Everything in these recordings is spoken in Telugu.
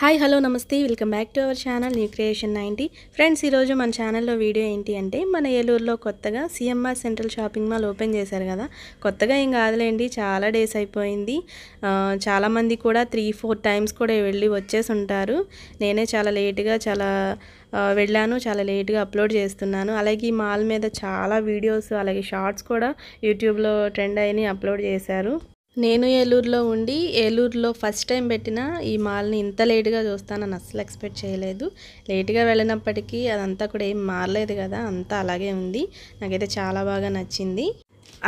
హాయ్ హలో నమస్తే welcome back to our channel new creation ninety friends ఈరోజు మన ఛానల్లో వీడియో ఏంటి అంటే మన ఏలూరులో కొత్తగా CMR central shopping mall open చేశారు కదా కొత్తగా ఏం కాదులేండి చాలా డేస్ అయిపోయింది చాలామంది కూడా త్రీ ఫోర్ టైమ్స్ కూడా వెళ్ళి వచ్చేసి ఉంటారు నేనే చాలా లేట్గా చాలా వెళ్ళాను చాలా లేట్గా అప్లోడ్ చేస్తున్నాను అలాగే ఈ మాల్ మీద చాలా వీడియోస్ అలాగే షార్ట్స్ కూడా యూట్యూబ్లో ట్రెండ్ అయినాయి అప్లోడ్ చేశారు నేను ఏలూరులో ఉండి ఏలూరులో ఫస్ట్ టైం పెట్టిన ఈ మాల్ని ఇంత లేటుగా చూస్తానని అస్సలు ఎక్స్పెక్ట్ చేయలేదు లేటుగా వెళ్ళినప్పటికీ అదంతా కూడా ఏం మారలేదు కదా అంతా అలాగే ఉంది నాకైతే చాలా బాగా నచ్చింది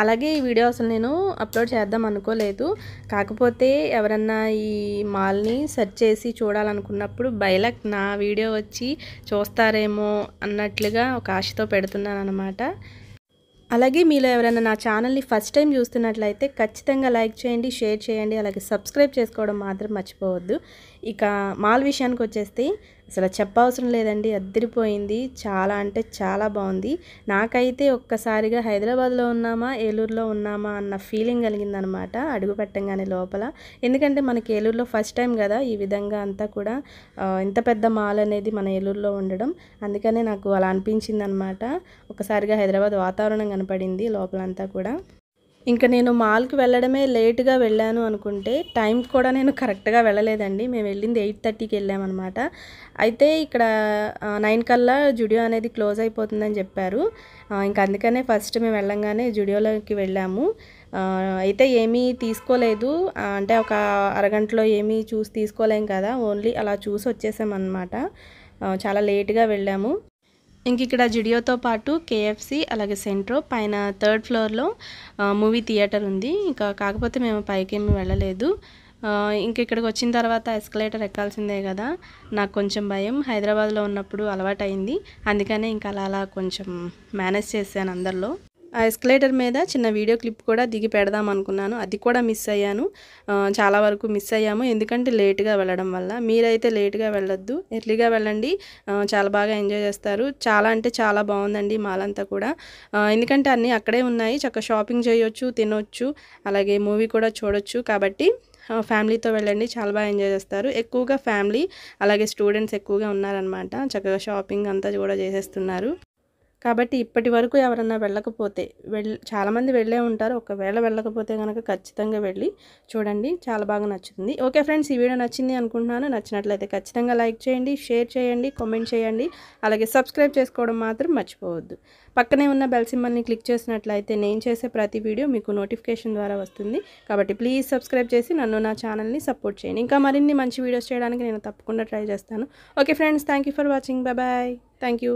అలాగే ఈ వీడియో అసలు నేను అప్లోడ్ చేద్దాం అనుకోలేదు కాకపోతే ఎవరన్నా ఈ మాల్ని సెర్చ్ చేసి చూడాలనుకున్నప్పుడు బయలక్ నా వీడియో వచ్చి చూస్తారేమో అన్నట్లుగా ఒక ఆశతో పెడుతున్నాను అనమాట అలాగే మీలో ఎవరైనా నా ఛానల్ని ఫస్ట్ టైం చూస్తున్నట్లయితే ఖచ్చితంగా లైక్ చేయండి షేర్ చేయండి అలాగే సబ్స్క్రైబ్ చేసుకోవడం మాత్రం మర్చిపోవద్దు ఇక మాల్ విషయానికి వచ్చేస్తే అసలు చెప్పవసరం లేదండి అద్దరిపోయింది చాలా అంటే చాలా బాగుంది నాకైతే ఒక్కసారిగా హైదరాబాద్లో ఉన్నామా ఏలూరులో ఉన్నామా అన్న ఫీలింగ్ కలిగిందనమాట అడుగు పెట్టంగానే లోపల ఎందుకంటే మనకి ఏలూరులో ఫస్ట్ టైం కదా ఈ విధంగా అంతా కూడా ఇంత పెద్ద మాల్ అనేది మన ఏలూరులో ఉండడం అందుకనే నాకు అలా అనిపించింది అనమాట ఒకసారిగా హైదరాబాద్ వాతావరణం కనపడింది లోపలంతా కూడా ఇంకా నేను మాల్కి వెళ్ళడమే లేట్గా వెళ్ళాను అనుకుంటే టైం కూడా నేను కరెక్ట్గా వెళ్ళలేదండి మేము వెళ్ళింది ఎయిట్ థర్టీకి వెళ్ళామన్నమాట అయితే ఇక్కడ నైన్ కల్లా జుడియో అనేది క్లోజ్ అయిపోతుందని చెప్పారు ఇంకా అందుకనే ఫస్ట్ మేము వెళ్ళంగానే జుడియోలోకి వెళ్ళాము అయితే ఏమీ తీసుకోలేదు అంటే ఒక అరగంటలో ఏమీ చూసి తీసుకోలేం కదా ఓన్లీ అలా చూసి వచ్చేసామన్నమాట చాలా లేట్గా వెళ్ళాము ఇంక ఇక్కడ జిడియోతో పాటు కేఎఫ్సి అలాగే సెంట్రో పైన థర్డ్ ఫ్లోర్లో మూవీ థియేటర్ ఉంది ఇంకా కాకపోతే మేము పైకేమీ వెళ్ళలేదు ఇంక ఇక్కడికి వచ్చిన తర్వాత ఎస్కలేటర్ ఎక్కాల్సిందే కదా నాకు కొంచెం భయం హైదరాబాద్లో ఉన్నప్పుడు అలవాటైంది అందుకనే ఇంకా అలా అలా కొంచెం మేనేజ్ చేశాను అందరిలో ఆ ఎస్కలేటర్ మీద చిన్న వీడియో క్లిప్ కూడా దిగి పెడదాం అనుకున్నాను అది కూడా మిస్ అయ్యాను చాలా వరకు మిస్ అయ్యాము ఎందుకంటే లేట్గా వెళ్ళడం వల్ల మీరైతే లేట్గా వెళ్ళొద్దు ఎర్లీగా వెళ్ళండి చాలా బాగా ఎంజాయ్ చేస్తారు చాలా అంటే చాలా బాగుందండి మాల్ అంతా కూడా ఎందుకంటే అన్నీ అక్కడే ఉన్నాయి చక్కగా షాపింగ్ చేయొచ్చు తినొచ్చు అలాగే మూవీ కూడా చూడొచ్చు కాబట్టి ఫ్యామిలీతో వెళ్ళండి చాలా బాగా ఎంజాయ్ చేస్తారు ఎక్కువగా ఫ్యామిలీ అలాగే స్టూడెంట్స్ ఎక్కువగా ఉన్నారనమాట చక్కగా షాపింగ్ అంతా కూడా చేసేస్తున్నారు కాబట్టి ఇప్పటి వరకు ఎవరన్నా వెళ్ళకపోతే వెళ్ చాలామంది వెళ్ళే ఉంటారు ఒకవేళ వెళ్ళకపోతే కనుక ఖచ్చితంగా వెళ్ళి చూడండి చాలా బాగా నచ్చుతుంది ఓకే ఫ్రెండ్స్ ఈ వీడియో నచ్చింది అనుకుంటున్నాను నచ్చినట్లయితే ఖచ్చితంగా లైక్ చేయండి షేర్ చేయండి కామెంట్ చేయండి అలాగే సబ్స్క్రైబ్ చేసుకోవడం మాత్రం మర్చిపోవద్దు పక్కనే ఉన్న బెల్ సింబల్ని క్లిక్ చేసినట్లయితే నేను చేసే ప్రతి వీడియో మీకు నోటిఫికేషన్ ద్వారా వస్తుంది కాబట్టి ప్లీజ్ సబ్స్క్రైబ్ చేసి నన్ను నా ఛానల్ని సపోర్ట్ చేయండి ఇంకా మరిన్ని మంచి వీడియోస్ చేయడానికి నేను తప్పకుండా ట్రై చేస్తాను okay friends thank for watching bye thank